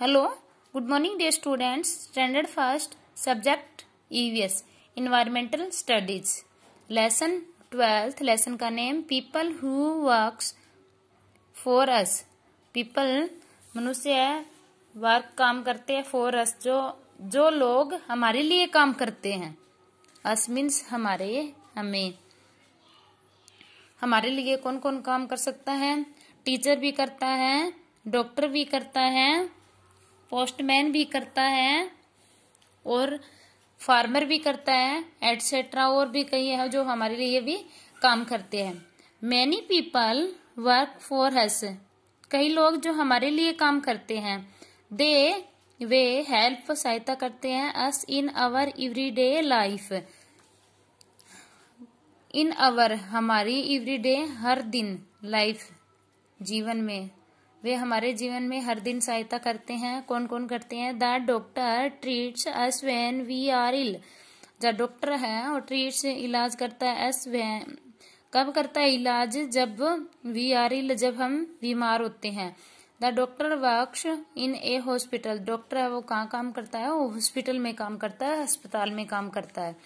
hello good morning dear students standard first subject EVS environmental studies lesson twelfth lesson का name people who works for us people मनुष्य work काम करते हैं for us जो जो लोग हमारे लिए काम करते हैं अस मीन्स हमारे हमें हमारे लिए कौन कौन काम कर सकता है टीचर भी करता है डॉक्टर भी करता है पोस्टमैन भी करता है और फार्मर भी करता है एटसेट्रा और भी कई है जो हमारे लिए भी काम करते हैं many people work for us कई लोग जो हमारे लिए काम करते हैं दे वे हेल्प सहायता करते हैं us in our everyday life in our हमारी एवरीडे हर दिन लाइफ जीवन में वे हमारे जीवन में हर दिन सहायता करते हैं कौन कौन करते हैं the doctor treats us when we are ill जब डॉक्टर है और ट्रीट्स इलाज करता है एस वेन कब करता है इलाज जब वी आर इल जब हम बीमार होते हैं the doctor works in a hospital doctor है वो कहाँ काम करता है वो हॉस्पिटल में काम करता है अस्पताल में काम करता है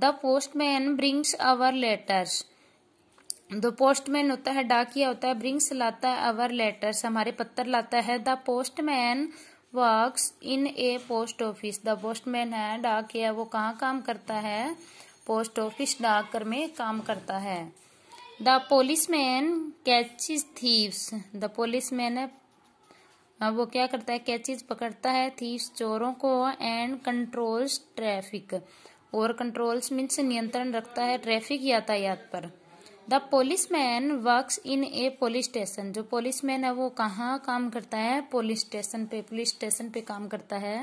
the postman brings our letters the postman होता है डाकिया होता है ब्रिंग्स लाता है अवर लेटर्स हमारे पत्थर लाता है the postman works in a post office the postman है डाकिया वो कहाँ काम करता है पोस्ट ऑफिस डाकघर में काम करता है the policeman catches thieves the policeman है वो क्या करता है कैचिज पकड़ता है थीव्स चोरों को एंड कंट्रोल्स ट्रैफिक और कंट्रोल्स मीन्स नियंत्रण रखता है ट्रैफिक यातायात पर the policeman work in a police station जो पोलिस मैन है वो कहाँ काम करता है पोलिस स्टेशन पे पुलिस स्टेशन पे काम करता है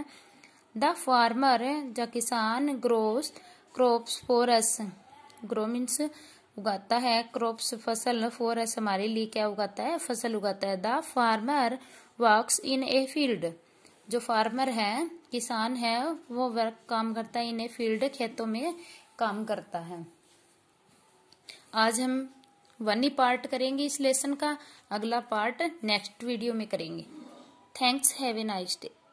द फार्मर जो किसान grows crops for us grow means उगाता है क्रॉप्स फसल फॉर एस हमारे लिए क्या उगाता है फसल उगाता है the farmer work in a field जो फार्मर है किसान है वो वर्क काम करता है इन ए फील्ड खेतों में काम करता है आज हम वन ही पार्ट करेंगे इस लेसन का अगला पार्ट नेक्स्ट वीडियो में करेंगे thanks have a nice day